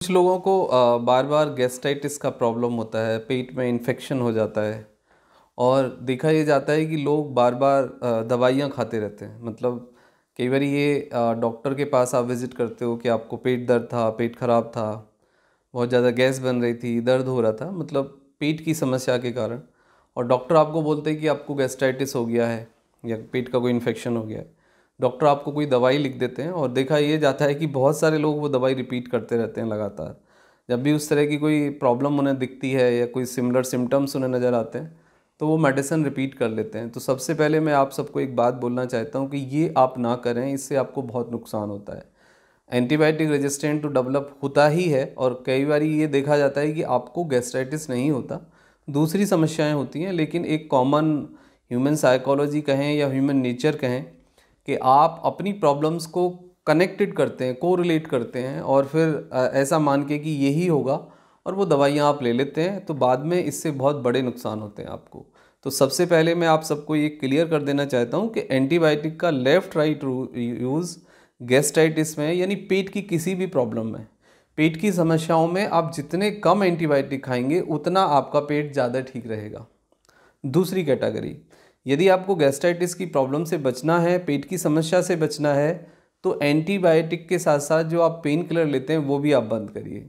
कुछ लोगों को बार बार गैस्ट्राइटिस का प्रॉब्लम होता है पेट में इन्फेक्शन हो जाता है और देखा ये जाता है कि लोग बार बार दवाइयाँ खाते रहते हैं मतलब कई बार ये डॉक्टर के पास आप विज़िट करते हो कि आपको पेट दर्द था पेट ख़राब था बहुत ज़्यादा गैस बन रही थी दर्द हो रहा था मतलब पेट की समस्या के कारण और डॉक्टर आपको बोलते हैं कि आपको गैस्ट्राइटिस हो गया है या पेट का कोई इन्फेक्शन हो गया है डॉक्टर आपको कोई दवाई लिख देते हैं और देखा ये जाता है कि बहुत सारे लोग वो दवाई रिपीट करते रहते हैं लगातार जब भी उस तरह की कोई प्रॉब्लम उन्हें दिखती है या कोई सिमिलर सिम्टम्स उन्हें नज़र आते हैं तो वो मेडिसन रिपीट कर लेते हैं तो सबसे पहले मैं आप सबको एक बात बोलना चाहता हूँ कि ये आप ना करें इससे आपको बहुत नुकसान होता है एंटीबायोटिक रेजिस्टेंट तो डेवलप होता ही है और कई बार ये देखा जाता है कि आपको गैस्ट्राइटिस नहीं होता दूसरी समस्याएं होती हैं लेकिन एक कॉमन ह्यूमन साइकोलॉजी कहें या ह्यूमन नेचर कहें कि आप अपनी प्रॉब्लम्स को कनेक्टेड करते हैं को रिलेट करते हैं और फिर ऐसा मान के कि यही होगा और वो दवाइयाँ आप ले लेते हैं तो बाद में इससे बहुत बड़े नुकसान होते हैं आपको तो सबसे पहले मैं आप सबको ये क्लियर कर देना चाहता हूँ कि एंटीबायोटिक का लेफ़्ट राइट यूज़ गैस्ट्राइटिस में यानी पेट की किसी भी प्रॉब्लम में पेट की समस्याओं में आप जितने कम एंटीबायोटिक खाएंगे उतना आपका पेट ज़्यादा ठीक रहेगा दूसरी कैटेगरी यदि आपको गैस्ट्राइटिस की प्रॉब्लम से बचना है पेट की समस्या से बचना है तो एंटीबायोटिक के साथ साथ जो आप पेन किलर लेते हैं वो भी आप बंद करिए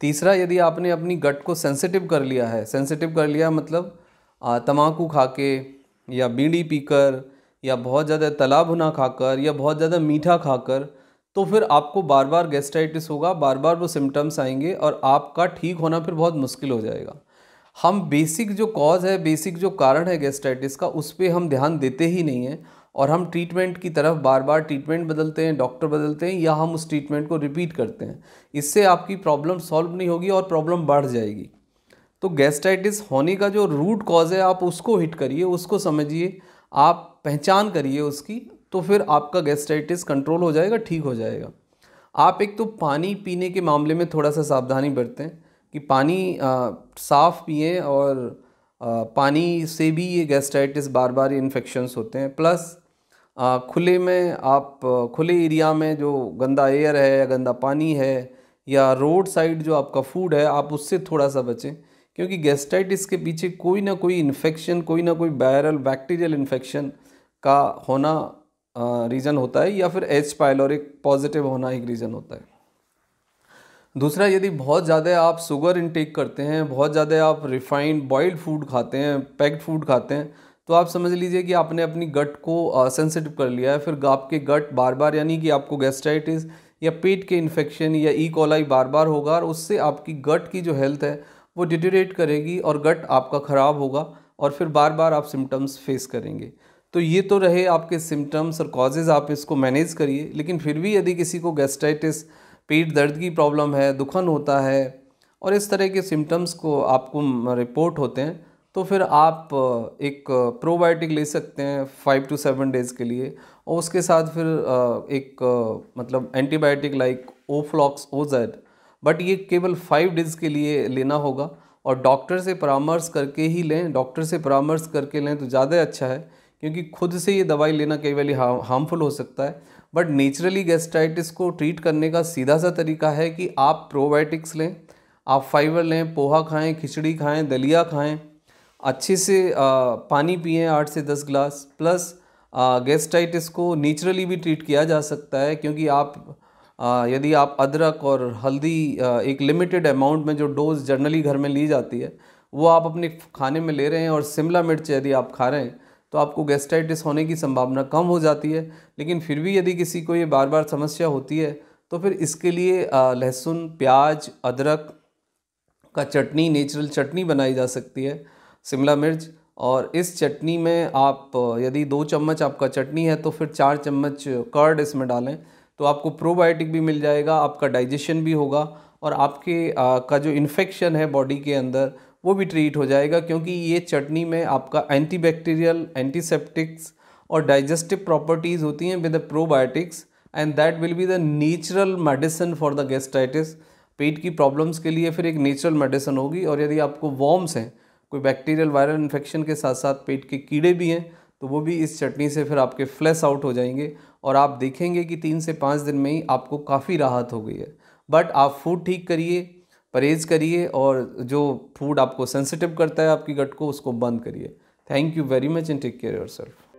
तीसरा यदि आपने अपनी गट को सेंसिटिव कर लिया है सेंसिटिव कर लिया मतलब तम्बाकू खा के या बीड़ी पीकर या बहुत ज़्यादा तला भुना खाकर या बहुत ज़्यादा मीठा खाकर तो फिर आपको बार बार गैस्ट्राइटिस होगा बार बार वो सिम्टम्स आएंगे और आपका ठीक होना फिर बहुत मुश्किल हो जाएगा हम बेसिक जो कॉज है बेसिक जो कारण है गैस्ट्राइटिस का उस पर हम ध्यान देते ही नहीं हैं और हम ट्रीटमेंट की तरफ बार बार ट्रीटमेंट बदलते हैं डॉक्टर बदलते हैं या हम उस ट्रीटमेंट को रिपीट करते हैं इससे आपकी प्रॉब्लम सॉल्व नहीं होगी और प्रॉब्लम बढ़ जाएगी तो गैस्ट्राइटिस होने का जो रूट कॉज है आप उसको हिट करिए उसको समझिए आप पहचान करिए उसकी तो फिर आपका गैस्ट्राइटिस कंट्रोल हो जाएगा ठीक हो जाएगा आप एक तो पानी पीने के मामले में थोड़ा सा सावधानी बरतें कि पानी साफ़ पिए और आ, पानी से भी ये गैस्ट्राइटिस बार बार इन्फेक्शंस होते हैं प्लस आ, खुले में आप खुले एरिया में जो गंदा एयर है या गंदा पानी है या रोड साइड जो आपका फूड है आप उससे थोड़ा सा बचें क्योंकि गैस्ट्राइटिस के पीछे कोई ना कोई इन्फेक्शन कोई ना कोई वायरल बैक्टीरियल इन्फेक्शन का होना रीज़न होता है या फिर एच पायलोरिक पॉजिटिव होना एक रीज़न होता है दूसरा यदि बहुत ज़्यादा आप शुगर इनटेक करते हैं बहुत ज़्यादा आप रिफाइंड बॉइल्ड फूड खाते हैं पैक्ड फूड खाते हैं तो आप समझ लीजिए कि आपने अपनी गट को सेंसिटिव कर लिया है फिर आपके गट बार बार यानी कि आपको गैस्ट्राइटिस या पेट के इन्फेक्शन या ई e. कोलाई बार बार होगा और उससे आपकी गट की जो हेल्थ है वो डिटोरेट करेगी और गट आपका ख़राब होगा और फिर बार बार आप सिम्टम्स फेस करेंगे तो ये तो रहे आपके सिम्टम्स और कॉजेज़ आप इसको मैनेज करिए लेकिन फिर भी यदि किसी को गैस्ट्राइटिस पेट दर्द की प्रॉब्लम है दुखन होता है और इस तरह के सिम्टम्स को आपको रिपोर्ट होते हैं तो फिर आप एक प्रोबायोटिक ले सकते हैं फाइव टू सेवन डेज़ के लिए और उसके साथ फिर एक मतलब antibiotic like Oflox OZ but ये केवल फाइव डेज़ के लिए लेना होगा और डॉक्टर से परामर्श करके ही लें डॉक्टर से परामर्श करके लें तो ज़्यादा अच्छा है क्योंकि खुद से ये दवाई लेना कई बार हार्मफुल हो सकता है बट नेचुरली गेस्टाइटिस को ट्रीट करने का सीधा सा तरीका है कि आप प्रोबायोटिक्स लें आप फाइबर लें पोहा खाएं खिचड़ी खाएं दलिया खाएं अच्छे से आ, पानी पिएं आठ से दस ग्लास प्लस गेस्टाइटिस को नेचुरली भी ट्रीट किया जा सकता है क्योंकि आप आ, यदि आप अदरक और हल्दी आ, एक लिमिटेड अमाउंट में जो डोज़ जनरली घर में ली जाती है वो आप अपने खाने में ले रहे हैं और शिमला मिर्च यदि आप खा रहे हैं तो आपको गैस्ट्राइटिस होने की संभावना कम हो जाती है लेकिन फिर भी यदि किसी को ये बार बार समस्या होती है तो फिर इसके लिए लहसुन प्याज अदरक का चटनी नेचुरल चटनी बनाई जा सकती है शिमला मिर्च और इस चटनी में आप यदि दो चम्मच आपका चटनी है तो फिर चार चम्मच कर्ड इसमें डालें तो आपको प्रोबायोटिक भी मिल जाएगा आपका डाइजेशन भी होगा और आपके आ, का जो इन्फेक्शन है बॉडी के अंदर वो भी ट्रीट हो जाएगा क्योंकि ये चटनी में आपका एंटीबैक्टीरियल एंटीसेप्टिक्स और डाइजेस्टिव प्रॉपर्टीज़ होती हैं with the probiotics and that will be the natural medicine for the gastritis पेट की प्रॉब्लम्स के लिए फिर एक नेचुरल मेडिसिन होगी और यदि आपको वॉर्म्स हैं कोई बैक्टीरियल वायरल इन्फेक्शन के साथ साथ पेट के कीड़े भी हैं तो वो भी इस चटनी से फिर आपके फ्लैश आउट हो जाएंगे और आप देखेंगे कि तीन से पाँच दिन में ही आपको काफ़ी राहत हो गई है बट आप फूड ठीक करिए परहेज़ करिए और जो फूड आपको सेंसिटिव करता है आपकी गट को उसको बंद करिए thank you very much and take care your self